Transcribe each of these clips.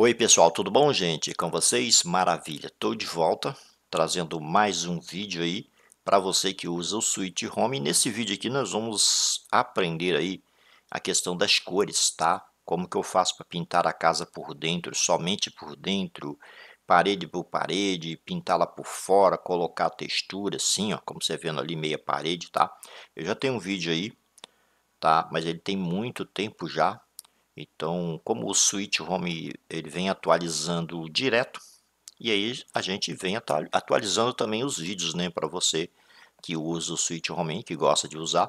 Oi, pessoal, tudo bom, gente? Com vocês? Maravilha! Estou de volta trazendo mais um vídeo aí para você que usa o Switch Home. E nesse vídeo aqui nós vamos aprender aí a questão das cores, tá? Como que eu faço para pintar a casa por dentro, somente por dentro, parede por parede, pintá-la por fora, colocar a textura assim, ó, como você vendo ali, meia parede, tá? Eu já tenho um vídeo aí, tá? Mas ele tem muito tempo já, então, como o Switch Home ele vem atualizando direto, e aí a gente vem atualizando também os vídeos, né, para você que usa o Switch Home, que gosta de usar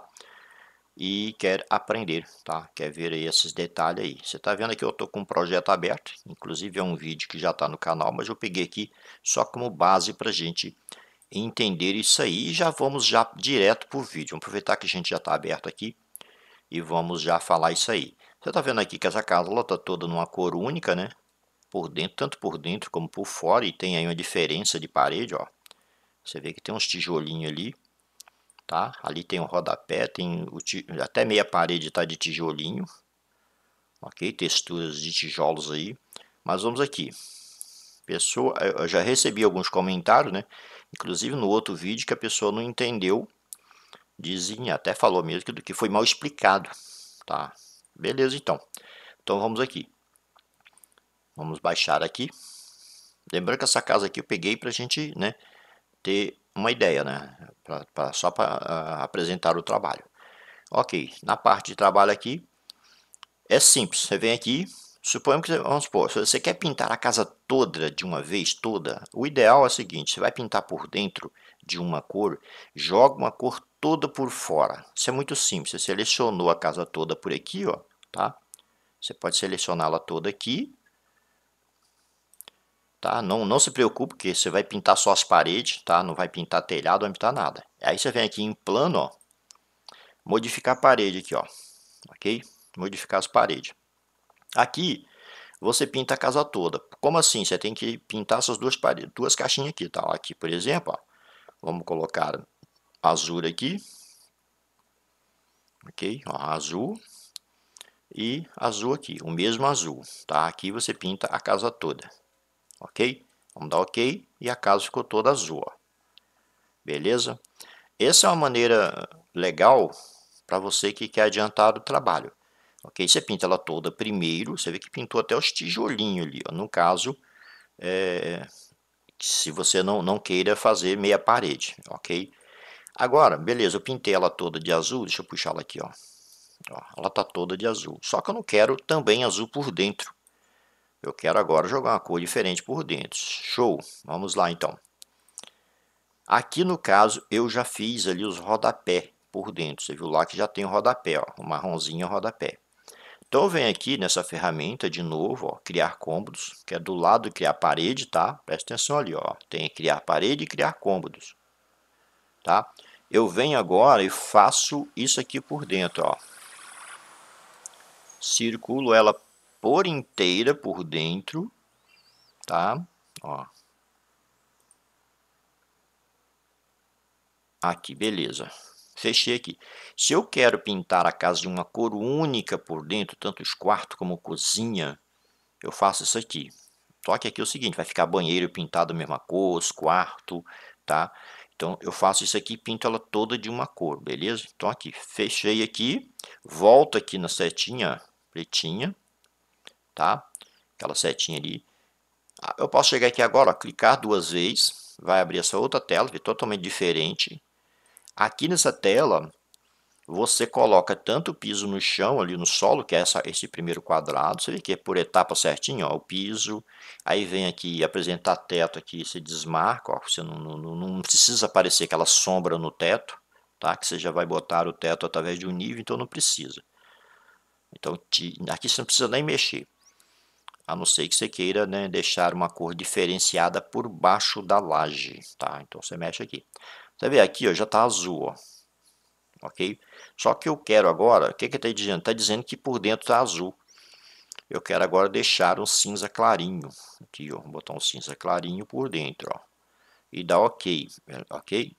e quer aprender, tá? Quer ver esses detalhes aí. Você está vendo aqui eu tô com um projeto aberto, inclusive é um vídeo que já está no canal, mas eu peguei aqui só como base a gente entender isso aí e já vamos já direto pro vídeo. Vamos aproveitar que a gente já está aberto aqui e vamos já falar isso aí. Você está vendo aqui que essa carola está toda numa cor única, né? Por dentro, tanto por dentro como por fora, e tem aí uma diferença de parede, ó. Você vê que tem uns tijolinhos ali, tá? Ali tem o um rodapé, tem o ti... até meia parede está de tijolinho, ok? Texturas de tijolos aí. Mas vamos aqui. Pessoa, eu já recebi alguns comentários, né? Inclusive no outro vídeo que a pessoa não entendeu, dizem, até falou mesmo que, que foi mal explicado, tá? Beleza, então. Então vamos aqui. Vamos baixar aqui. Lembrando que essa casa aqui eu peguei para a gente né, ter uma ideia, né? Pra, pra só para uh, apresentar o trabalho. Ok, na parte de trabalho aqui, é simples. Você vem aqui, suponhamos que, vamos supor, se você quer pintar a casa toda de uma vez, toda, o ideal é o seguinte, você vai pintar por dentro de uma cor, joga uma cor toda por fora. Isso é muito simples. Você selecionou a casa toda por aqui, ó tá? Você pode selecioná-la toda aqui. Tá? Não, não se preocupe, porque você vai pintar só as paredes, tá? Não vai pintar telhado, não vai pintar nada. Aí você vem aqui em plano, ó. Modificar a parede aqui, ó. Ok? Modificar as paredes. Aqui, você pinta a casa toda. Como assim? Você tem que pintar essas duas paredes, duas caixinhas aqui, tá? Aqui, por exemplo, ó. Vamos colocar azul aqui. Ok? Ó, azul e azul aqui, o mesmo azul, tá? Aqui você pinta a casa toda, ok? Vamos dar ok e a casa ficou toda azul, ó. beleza? Essa é uma maneira legal para você que quer adiantar o trabalho, ok? Você pinta ela toda primeiro, você vê que pintou até os tijolinhos ali, ó. no caso, é, se você não, não queira fazer meia parede, ok? Agora, beleza, eu pintei ela toda de azul, deixa eu puxar ela aqui, ó Ó, ela está toda de azul. Só que eu não quero também azul por dentro. Eu quero agora jogar uma cor diferente por dentro. Show! Vamos lá então. Aqui no caso eu já fiz ali os rodapé por dentro. Você viu lá que já tem o rodapé, ó, o marronzinho é o rodapé. Então eu venho aqui nessa ferramenta de novo, ó, criar cômodos, que é do lado criar parede, tá? Presta atenção ali, ó. Tem criar parede e criar cômodos. Tá? Eu venho agora e faço isso aqui por dentro, ó circulo ela por inteira por dentro, tá? Ó. Aqui, beleza. Fechei aqui. Se eu quero pintar a casa de uma cor única por dentro, tanto os quartos como cozinha, eu faço isso aqui. Só que aqui é o seguinte, vai ficar banheiro pintado a mesma cor, os tá? Então, eu faço isso aqui e pinto ela toda de uma cor, beleza? Então, aqui, fechei aqui, volto aqui na setinha, pretinha, tá? Aquela setinha ali. Ah, eu posso chegar aqui agora, ó, clicar duas vezes, vai abrir essa outra tela, que é totalmente diferente. Aqui nessa tela, você coloca tanto o piso no chão, ali no solo, que é essa, esse primeiro quadrado, você vê que é por etapa certinho, ó, o piso, aí vem aqui apresentar teto aqui, você desmarca, ó, você não, não, não precisa aparecer aquela sombra no teto, tá? que você já vai botar o teto através de um nível, então não precisa. Então, aqui você não precisa nem mexer. A não ser que você queira né, deixar uma cor diferenciada por baixo da laje, tá? Então, você mexe aqui. Você vê aqui, ó, já está azul, ó. Ok? Só que eu quero agora, o que que está dizendo? Está dizendo que por dentro está azul. Eu quero agora deixar um cinza clarinho. Aqui, ó, vou botar um cinza clarinho por dentro, ó. E dar OK, OK?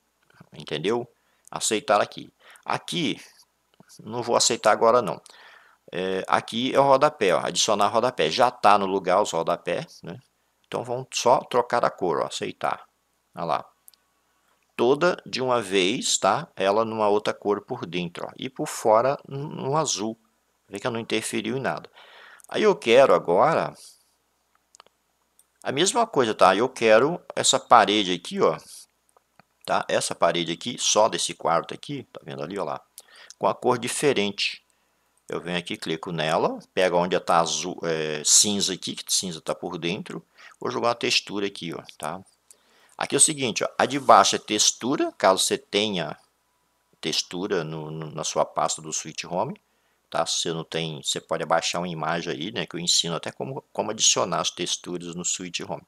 Entendeu? Aceitar aqui. Aqui, não vou aceitar agora não. É, aqui é o rodapé, ó, adicionar rodapé. Já está no lugar os rodapés, né? Então vamos só trocar a cor, ó, aceitar. Olha lá. Toda de uma vez, tá? Ela numa outra cor por dentro, ó, E por fora no azul. Vê que ela não interferiu em nada. Aí eu quero agora... A mesma coisa, tá? Eu quero essa parede aqui, ó. Tá? Essa parede aqui, só desse quarto aqui, tá vendo ali, ó lá. Com a cor diferente. Eu venho aqui, clico nela, pego onde está azul, é, cinza aqui, que cinza está por dentro. Vou jogar uma textura aqui, ó, tá? Aqui é o seguinte, ó, a de baixo é textura, caso você tenha textura no, no, na sua pasta do Switch Home, tá? Se você não tem, você pode abaixar uma imagem aí, né? Que eu ensino até como, como adicionar as texturas no Switch Home.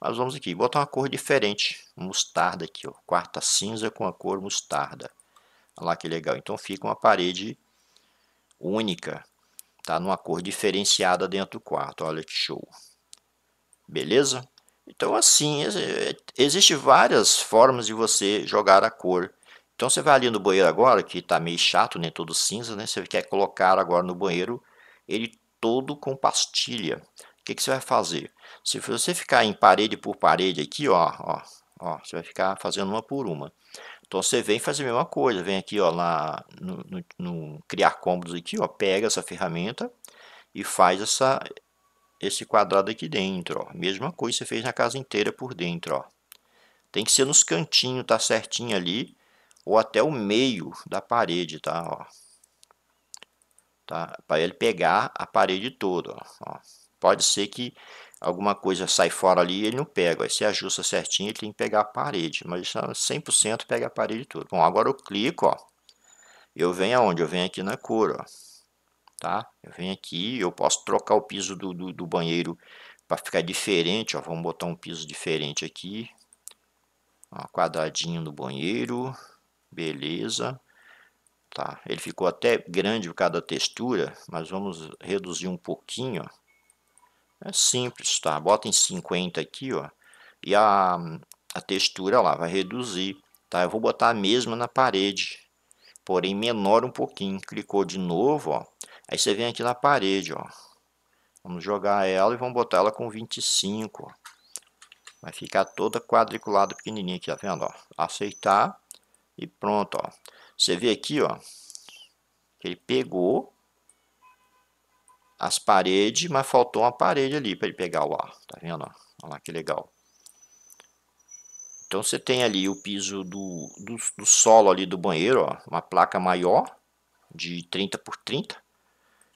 Mas vamos aqui, botar uma cor diferente, mostarda aqui, ó, quarta cinza com a cor mostarda. Olha lá que legal. Então fica uma parede única, tá? Numa cor diferenciada dentro do quarto, olha que show. Beleza? Então assim, é, existe várias formas de você jogar a cor. Então você vai ali no banheiro agora, que está meio chato, nem né? todo cinza, né? Você quer colocar agora no banheiro ele todo com pastilha. O que, que você vai fazer? Se você ficar em parede por parede aqui, ó, ó, ó, você vai ficar fazendo uma por uma. Então você vem fazer a mesma coisa, vem aqui ó, lá no, no, no criar combos aqui, ó, pega essa ferramenta e faz essa, esse quadrado aqui dentro. Ó. Mesma coisa que você fez na casa inteira por dentro. Ó. Tem que ser nos cantinhos, tá certinho ali, ou até o meio da parede, tá? Ó. Tá? Para ele pegar a parede toda. Ó. Pode ser que alguma coisa sai fora ali ele não pega. Aí se ajusta certinho, ele tem que pegar a parede. Mas 100% tá pega a parede tudo Bom, agora eu clico, ó. Eu venho aonde? Eu venho aqui na cor, ó. Tá? Eu venho aqui, eu posso trocar o piso do, do, do banheiro para ficar diferente, ó. Vamos botar um piso diferente aqui. Ó, quadradinho no banheiro. Beleza. Tá, ele ficou até grande por causa da textura, mas vamos reduzir um pouquinho, ó é simples, tá? Bota em 50 aqui, ó. E a, a textura lá vai reduzir, tá? Eu vou botar a mesma na parede, porém menor um pouquinho. Clicou de novo, ó. Aí você vem aqui na parede, ó. Vamos jogar ela e vamos botar ela com 25, ó. Vai ficar toda quadriculada pequenininha aqui, tá vendo, ó. Aceitar e pronto, ó. Você vê aqui, ó. Que ele pegou as paredes, mas faltou uma parede ali para ele pegar o ar, tá vendo? Olha lá que legal. Então você tem ali o piso do, do, do solo ali do banheiro, ó, uma placa maior de 30 por 30.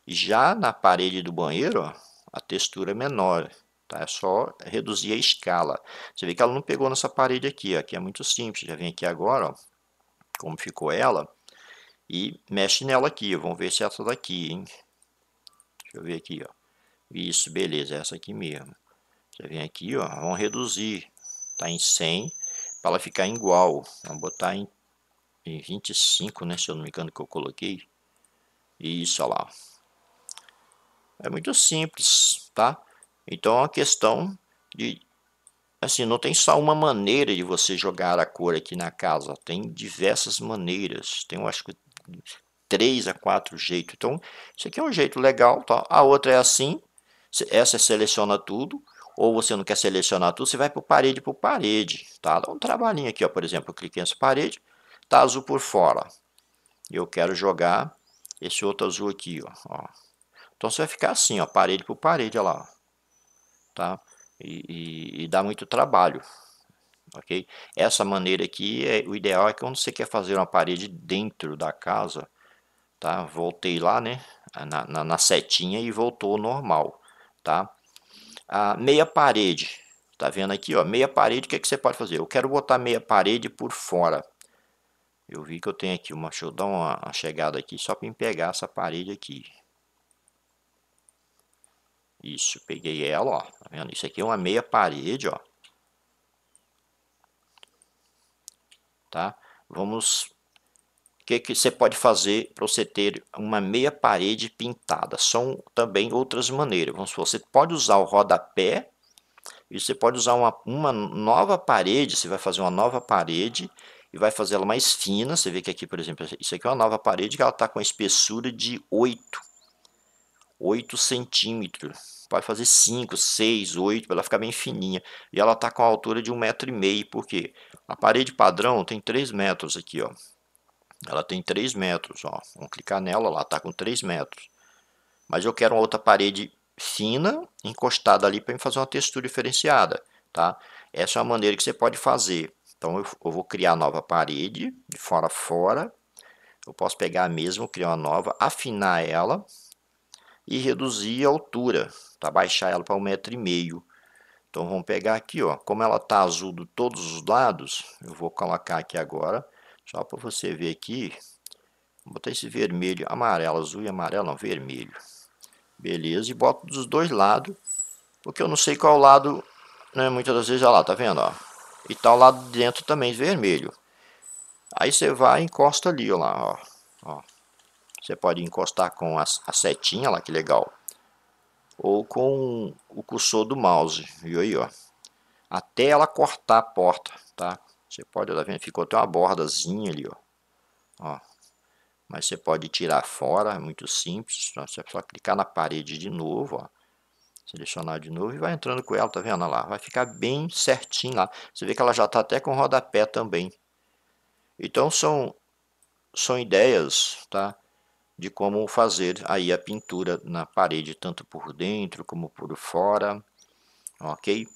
E já na parede do banheiro, ó, a textura é menor, tá? É só reduzir a escala. Você vê que ela não pegou nessa parede aqui, ó, é muito simples. Já vem aqui agora, ó, como ficou ela, e mexe nela aqui. Vamos ver se é essa daqui, hein? Deixa eu ver aqui, ó. Isso, beleza, é essa aqui mesmo. Você vem aqui, ó, vamos reduzir. Tá em 100 para ela ficar igual. Vamos botar em, em 25, né, se eu não me engano que eu coloquei. Isso, ó lá. É muito simples, tá? Então é uma questão de assim, não tem só uma maneira de você jogar a cor aqui na casa, tem diversas maneiras. Tem, eu acho que três a quatro jeitos. Então, isso aqui é um jeito legal, tá? A outra é assim, essa é seleciona tudo, ou você não quer selecionar tudo, você vai para parede por parede, tá? Dá um trabalhinho aqui, ó, por exemplo, eu cliquei nessa parede, tá azul por fora. Eu quero jogar esse outro azul aqui, ó. ó. Então você vai ficar assim, ó, parede por parede, ó lá, tá? E, e, e dá muito trabalho, ok? Essa maneira aqui, é, o ideal é que quando você quer fazer uma parede dentro da casa, tá? Voltei lá, né? Ah, na, na, na setinha e voltou normal, tá? A meia parede, tá vendo aqui, ó? Meia parede, o que, é que você pode fazer? Eu quero botar meia parede por fora. Eu vi que eu tenho aqui uma, deixa eu dar uma, uma chegada aqui só para pegar essa parede aqui. Isso, peguei ela, ó. Tá vendo? Isso aqui é uma meia parede, ó. Tá? Vamos o que, que você pode fazer para você ter uma meia parede pintada? São também outras maneiras. Vamos supor, você pode usar o rodapé e você pode usar uma, uma nova parede. Você vai fazer uma nova parede e vai fazer ela mais fina. Você vê que aqui, por exemplo, isso aqui é uma nova parede que ela está com a espessura de 8, 8 centímetros. Pode fazer 5, 6, 8, para ela ficar bem fininha. E ela está com a altura de 1,5m, porque a parede padrão tem 3 metros aqui, ó. Ela tem 3 metros, ó. Vamos clicar nela, lá tá com 3 metros. Mas eu quero uma outra parede fina, encostada ali para fazer uma textura diferenciada, tá? Essa é uma maneira que você pode fazer. Então eu, eu vou criar nova parede, de fora a fora. Eu posso pegar a mesma, criar uma nova, afinar ela e reduzir a altura, tá? Baixar ela para um metro e meio. Então vamos pegar aqui, ó, como ela tá azul de todos os lados, eu vou colocar aqui agora só para você ver aqui, vou botar esse vermelho, amarelo, azul e amarelo, não, vermelho. Beleza, e boto dos dois lados, porque eu não sei qual lado, né, muitas das vezes, olha lá, tá vendo, ó. E tá o lado de dentro também vermelho. Aí você vai e encosta ali, ó lá, ó. Você pode encostar com a, a setinha lá, que legal. Ou com o cursor do mouse, viu aí, ó. Até ela cortar a porta, tá? Você pode, tá vendo? Ficou até uma bordazinha ali, ó. ó. Mas você pode tirar fora, é muito simples. Você é só clicar na parede de novo, ó. Selecionar de novo e vai entrando com ela, tá vendo? Olha lá, vai ficar bem certinho lá. Você vê que ela já tá até com rodapé também. Então são, são ideias, tá? de como fazer aí a pintura na parede, tanto por dentro como por fora, ok?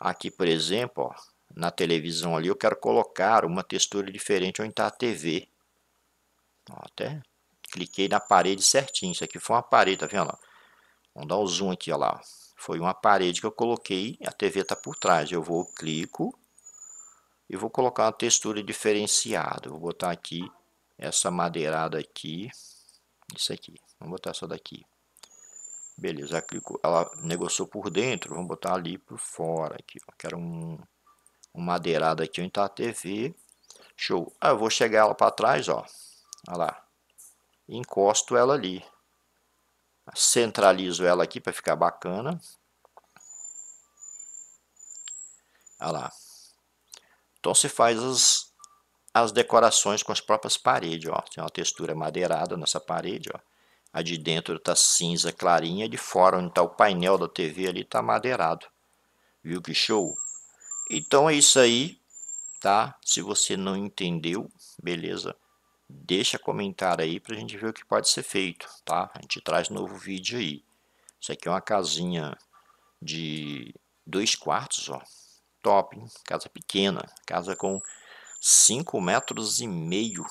Aqui, por exemplo, ó, na televisão ali, eu quero colocar uma textura diferente onde está a TV. Ó, até cliquei na parede certinho. Isso aqui foi uma parede, tá vendo? Vamos dar um zoom aqui, ó lá. Foi uma parede que eu coloquei, a TV está por trás. Eu vou, clico e vou colocar uma textura diferenciada. Vou botar aqui essa madeirada aqui, isso aqui. Vamos botar essa daqui. Beleza, Clico. Ela negociou por dentro, vamos botar ali por fora aqui. Ó. Quero um uma madeirada aqui, a TV Show. Ah, eu vou chegar ela para trás, ó. Olha lá. Encosto ela ali. Centralizo ela aqui para ficar bacana. Olha lá. Então se faz as, as decorações com as próprias paredes, ó. Tem uma textura madeirada nessa parede, ó. A de dentro está cinza clarinha, de fora onde está o painel da TV ali está madeirado. Viu que show? Então é isso aí, tá? Se você não entendeu, beleza? Deixa comentário aí pra gente ver o que pode ser feito, tá? A gente traz novo vídeo aí. Isso aqui é uma casinha de dois quartos, ó. Top, hein? casa pequena, casa com 5 metros e meio,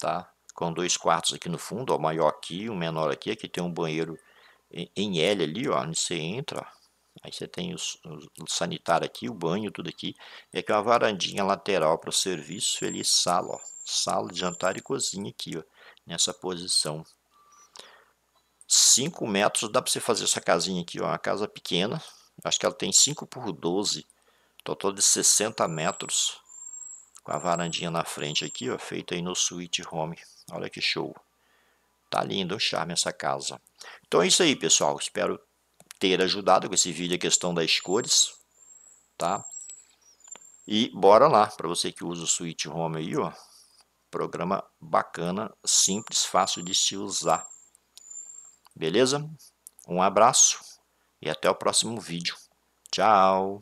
tá? Com dois quartos aqui no fundo, ó, maior aqui, um menor aqui, aqui tem um banheiro em L ali, ó, onde você entra, Aí você tem os, os, o sanitário aqui, o banho, tudo aqui. E aqui é uma varandinha lateral para o serviço, ele sala, ó. Sala de jantar e cozinha aqui, ó. Nessa posição. 5 metros, dá para você fazer essa casinha aqui, ó. Uma casa pequena. Acho que ela tem 5 por 12. Total de 60 metros. Com a varandinha na frente aqui, ó. Feita aí no Suite Home. Olha que show. Tá lindo, é um charme essa casa. Então é isso aí, pessoal. Espero ter ajudado com esse vídeo a questão das cores, tá? E bora lá, para você que usa o Switch Home aí, ó. Programa bacana, simples, fácil de se usar. Beleza? Um abraço e até o próximo vídeo. Tchau!